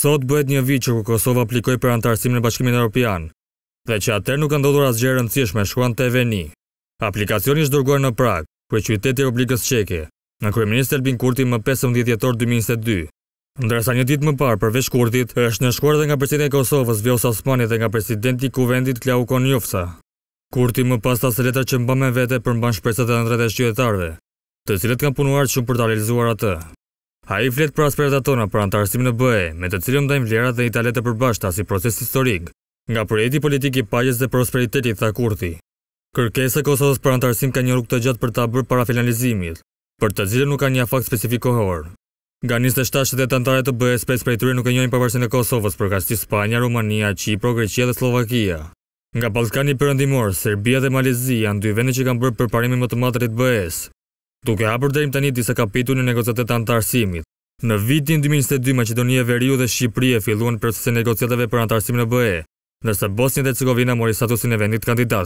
sot bëhet një vit që ku Kosovë aplikoj për antarësim në bashkimin e Europian, dhe që atër nuk ndodur asë gjerën cishme shkuan të EVNI. Aplikacion ishtë dërgoj në Prag, për qyteti qytetit e Republikës Qeke, në kërë Ministrë Elbin Kurti më 15 djetor 2022. Ndërsa një dit më parë përveç Kurtit, është në shkuar dhe nga presidenti Kosovës Vjosa Osmani dhe nga presidenti kuvendit Klau Konjofsa. Kurti më pas tas letra që mba me vete për mban në e nëndrat e shqyetarve, të cilët kanë punuar shumë për të realizuar atë. A i flet për aspektat tona për antarësimin në BE, me të cilën dajmë vlerat dhe italet e përbashta si proces historik, nga projekti politik i pajës dhe prosperitetit, tha kurthi. Kërkesa Kosovës për antarësim ka një rukë të gjatë për ta bërë para finalizimit, për të cilën nuk ka një afakt specifikohor. Ga Nga 27 shtetet të antarët të BE spes për e tyre nuk e njojnë përbashin e Kosovës për kashti Spania, Rumania, Qipro, Greqia dhe Slovakia. Nga Balkani përëndimor, Serbia dhe Malizia janë dy vende që kanë bërë përparimi më të matërit be duke apër dhejmë të një disa kapitu në negociatet të antarësimit. Në vitin 2022, Macedonia, Veriu dhe Shqipërie filluan proces e negociatetve për antarësimit në BE, nërse Bosnjë dhe Cikovina mori statusin e vendit kandidat.